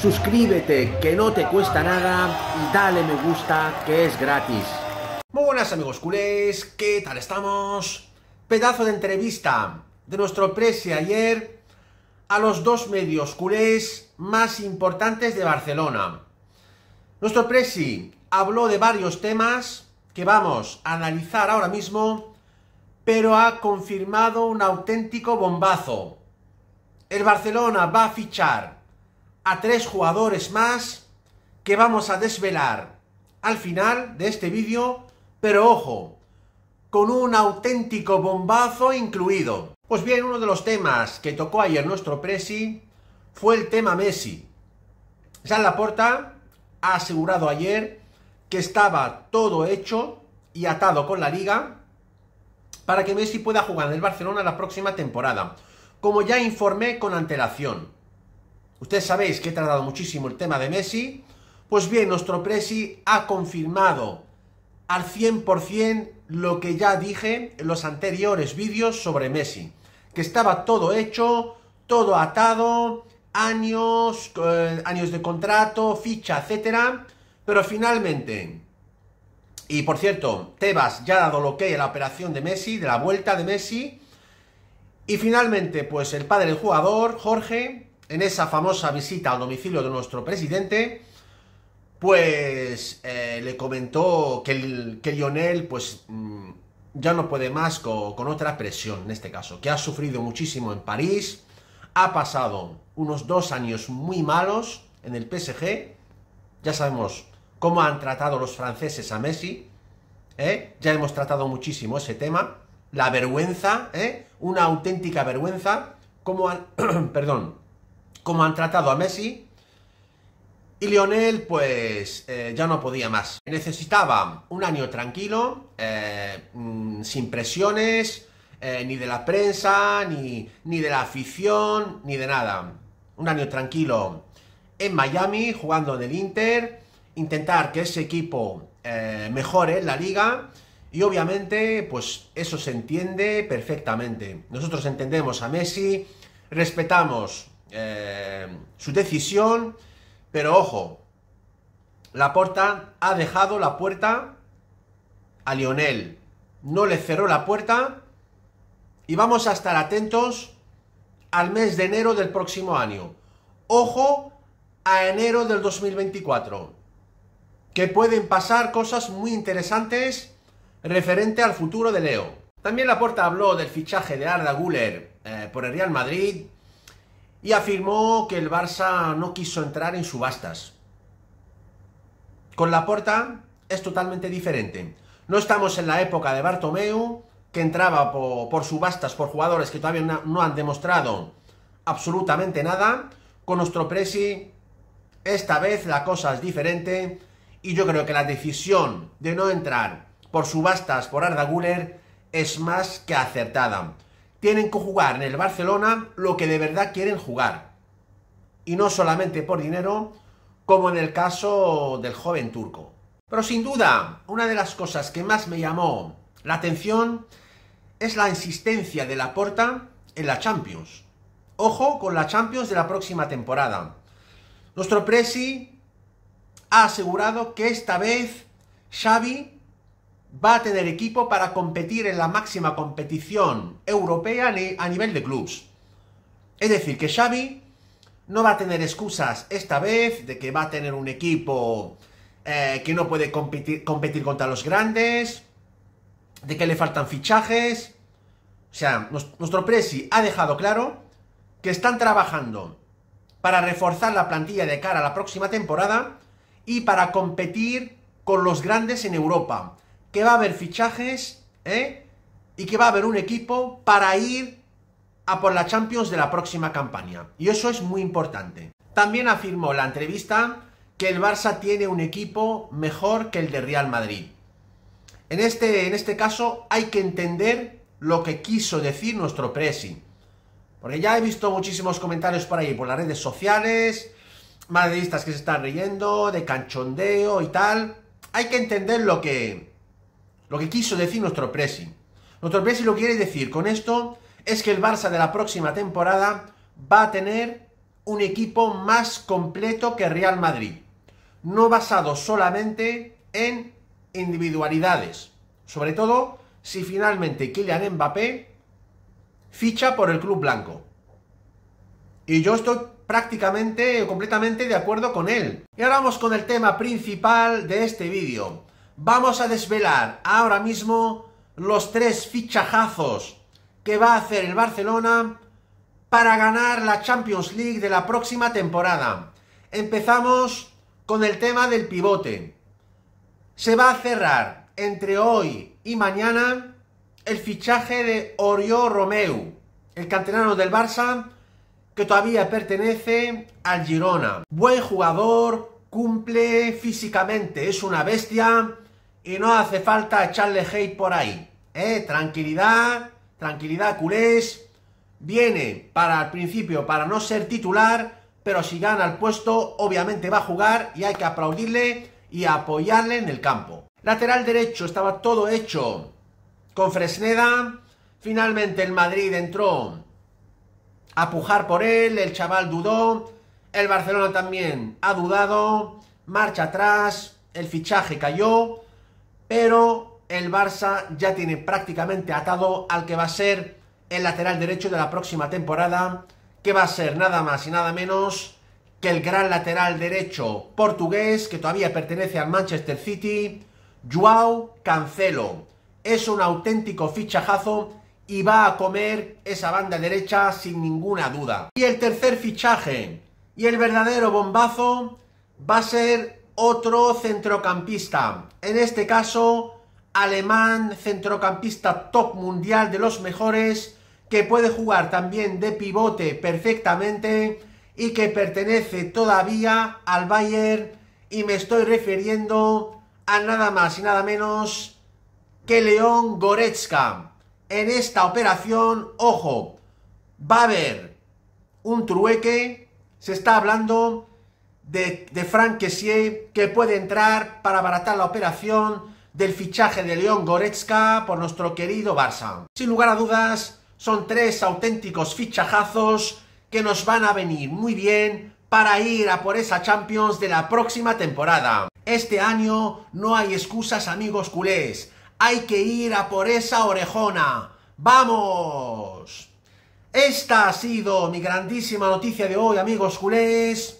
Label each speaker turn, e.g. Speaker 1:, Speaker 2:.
Speaker 1: suscríbete que no te cuesta nada y dale me gusta que es gratis. Muy buenas amigos culés, ¿qué tal estamos? Pedazo de entrevista de nuestro presi ayer a los dos medios culés más importantes de Barcelona. Nuestro presi habló de varios temas que vamos a analizar ahora mismo, pero ha confirmado un auténtico bombazo. El Barcelona va a fichar a tres jugadores más que vamos a desvelar al final de este vídeo, pero ojo, con un auténtico bombazo incluido. Pues bien, uno de los temas que tocó ayer nuestro Presi fue el tema Messi. Jean Laporta ha asegurado ayer que estaba todo hecho y atado con la Liga para que Messi pueda jugar en el Barcelona la próxima temporada, como ya informé con antelación. Ustedes sabéis que he tratado muchísimo el tema de Messi. Pues bien, nuestro Presi ha confirmado al 100% lo que ya dije en los anteriores vídeos sobre Messi. Que estaba todo hecho, todo atado, años, eh, años de contrato, ficha, etcétera. Pero finalmente, y por cierto, Tebas ya ha dado lo que a la operación de Messi, de la vuelta de Messi. Y finalmente, pues el padre del jugador, Jorge, en esa famosa visita al domicilio de nuestro presidente, pues eh, le comentó que, Lionel pues mm, ya no puede más con, otra presión en este caso, que ha sufrido muchísimo en París, ha pasado unos dos años muy malos en el PSG, ya sabemos cómo han tratado los franceses a Messi, ¿eh? ya hemos tratado muchísimo ese tema, la vergüenza, ¿eh? una auténtica vergüenza, Como, han, perdón, como han tratado a Messi. Y Lionel, pues, eh, ya no podía más. Necesitaba un año tranquilo, eh, mm, sin presiones, eh, ni de la prensa, ni, de la afición, ni de nada. Un año tranquilo en Miami, jugando en el Inter, intentar que ese equipo mejore la liga. Y obviamente, pues eso se entiende perfectamente. Nosotros entendemos a Messi, respetamos eh, su decisión, pero ojo, la porta ha dejado la puerta a Lionel, no le cerró la puerta y vamos a estar atentos al mes de enero del próximo año. Ojo a enero del 2024, que pueden pasar cosas muy interesantes referente al futuro de Leo. También Laporta habló del fichaje de Arda Guller eh, por el Real Madrid, y afirmó que el Barça no quiso entrar en subastas. Con la puerta es totalmente diferente. No estamos en la época de Bartomeu, que entraba por, subastas por jugadores que todavía no, han demostrado absolutamente nada. Con nuestro Presi, esta vez la cosa es diferente y yo creo que la decisión de no entrar por subastas por Arda Guller es más que acertada tienen que jugar en el Barcelona lo que de verdad quieren jugar. Y no solamente por dinero, como en el caso del joven turco. Pero sin duda, una de las cosas que más me llamó la atención es la insistencia de Laporta en la Champions. Ojo con la Champions de la próxima temporada. Nuestro Presi ha asegurado que esta vez Xavi va a tener equipo para competir en la máxima competición europea a nivel de clubs. Es decir, que Xavi no va a tener excusas esta vez de que va a tener un equipo eh, que no puede competir, competir contra los grandes, de que le faltan fichajes. O sea, nuestro Presi ha dejado claro que están trabajando para reforzar la plantilla de cara a la próxima temporada y para competir con los grandes en Europa que va a haber fichajes, ¿eh? Y que va a haber un equipo para ir a por la Champions de la próxima campaña. Y eso es muy importante. También afirmó la entrevista que el Barça tiene un equipo mejor que el de Real Madrid. En este, en este caso hay que entender lo que quiso decir nuestro Presi. Porque ya he visto muchísimos comentarios por ahí, por las redes sociales, madridistas que se están riendo, de canchondeo y tal. Hay que entender lo que, lo que quiso decir nuestro presi. Nuestro presi lo quiere decir con esto es que el Barça de la próxima temporada va a tener un equipo más completo que Real Madrid. No basado solamente en individualidades. Sobre todo si finalmente Kylian Mbappé ficha por el club blanco. Y yo estoy prácticamente, completamente de acuerdo con él. Y ahora vamos con el tema principal de este vídeo. Vamos a desvelar ahora mismo los tres fichajazos que va a hacer el Barcelona para ganar la Champions League de la próxima temporada. Empezamos con el tema del pivote. Se va a cerrar entre hoy y mañana el fichaje de Oriol Romeu, el canterano del Barça, que todavía pertenece al Girona. Buen jugador, cumple físicamente, es una bestia y no hace falta echarle hate por ahí. ¿eh? Tranquilidad, tranquilidad, culés. Viene para el principio para no ser titular, pero si gana el puesto, obviamente va a jugar y hay que aplaudirle y apoyarle en el campo. Lateral derecho, estaba todo hecho con Fresneda. Finalmente el Madrid entró a pujar por él, el chaval dudó, el Barcelona también ha dudado, marcha atrás, el fichaje cayó, pero el Barça ya tiene prácticamente atado al que va a ser el lateral derecho de la próxima temporada, que va a ser nada más y nada menos que el gran lateral derecho portugués, que todavía pertenece al Manchester City, Joao Cancelo. Es un auténtico fichajazo y va a comer esa banda derecha sin ninguna duda. Y el tercer fichaje y el verdadero bombazo va a ser otro centrocampista. En este caso, alemán, centrocampista top mundial de los mejores, que puede jugar también de pivote perfectamente y que pertenece todavía al Bayern. Y me estoy refiriendo a nada más y nada menos que León Goretzka. En esta operación, ojo, va a haber un trueque, se está hablando de, de Frank que puede entrar para abaratar la operación del fichaje de León Goretzka por nuestro querido Barça. Sin lugar a dudas, son tres auténticos fichajazos que nos van a venir muy bien para ir a por esa Champions de la próxima temporada. Este año no hay excusas amigos culés, hay que ir a por esa orejona. ¡Vamos! Esta ha sido mi grandísima noticia de hoy amigos culés.